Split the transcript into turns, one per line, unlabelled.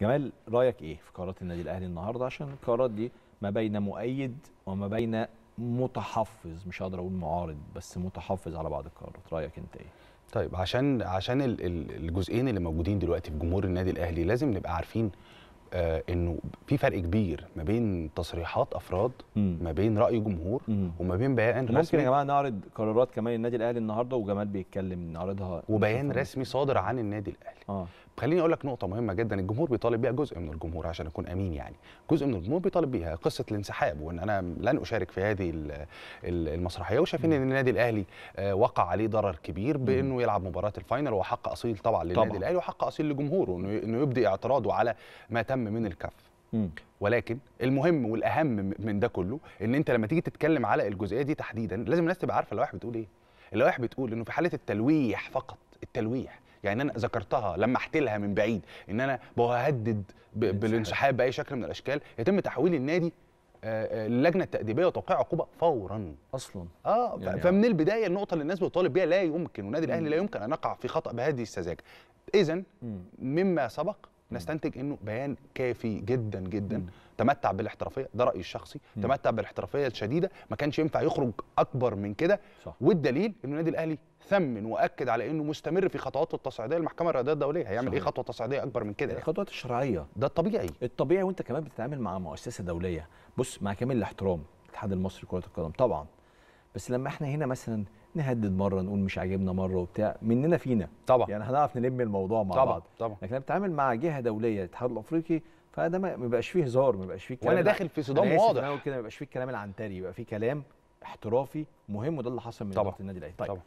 جمال رايك ايه في قرارات النادي الاهلي النهارده عشان القرارات دي ما بين مؤيد وما بين متحفظ مش هقدر اقول معارض بس متحفظ على بعض القرارات رايك
انت ايه طيب عشان عشان الجزئين اللي موجودين دلوقتي في جمهور النادي الاهلي لازم نبقى عارفين آه انه في فرق كبير ما بين تصريحات افراد ما بين راي جمهور وما بين بيان رسمي ممكن يا جماعه نعرض قرارات كمان النادي الاهلي النهارده وجمال بيتكلم نعرضها وبيان رسمي صادر عن النادي الاهلي آه. خليني اقول لك نقطه مهمه جدا الجمهور بيطالب بيها جزء من الجمهور عشان اكون امين يعني جزء من الجمهور بيطالب بيها قصه الانسحاب وان انا لن اشارك في هذه المسرحيه وشايفين ان النادي الاهلي آه، وقع عليه ضرر كبير بانه يلعب مباراه الفاينل وحق اصيل طبعا للنادي طبعًا. الاهلي وحق اصيل لجمهوره انه يبدي اعتراضه على ما تم الاهم من الكف مم. ولكن المهم والاهم من ده كله ان انت لما تيجي تتكلم على الجزئيه دي تحديدا لازم الناس تبقى عارفه اللوائح بتقول ايه اللوائح بتقول انه في حاله التلويح فقط التلويح يعني انا ذكرتها لما احتلها من بعيد ان انا بهدد بالانسحاب باي شكل من الاشكال يتم تحويل النادي اللجنه التاديبيه وتوقيع عقوبه فورا اصلا اه يعني فمن البدايه النقطه اللي الناس بتطالب بيها لا يمكن والنادي الاهلي لا يمكن ان يقع في خطا بهذه السذاجه اذا مما سبق نستنتج انه بيان كافي جدا جدا تمتع بالاحترافيه ده رايي الشخصي تمتع بالاحترافيه الشديده ما كانش ينفع يخرج اكبر من كده والدليل انه النادي الاهلي ثمن واكد على انه مستمر في خطواته التصعيديه للمحكمه الرياضيه الدوليه هيعمل إيه صحيح. ايه خطوه تصعيديه اكبر من كده الخطوات
الشرعيه ده الطبيعي الطبيعي وانت كمان بتتعامل مع مؤسسه دوليه بص مع كامل الاحترام الاتحاد المصري لكره القدم طبعا بس لما احنا هنا مثلا نهدد مره نقول مش عاجبنا مره وبتاع مننا فينا طبعا يعني هنعرف نلم الموضوع مع طبعا بعض طبعا لكن انا بتعامل مع جهه دوليه الاتحاد الافريقي فده ما بيبقاش فيه هزار ما بيبقاش فيه كلام وانا داخل في صدام واضح كده ما بيبقاش فيه الكلام العنتري يبقى فيه كلام احترافي مهم وده اللي حصل من طبعا النادي الاهلي طيب طبعا.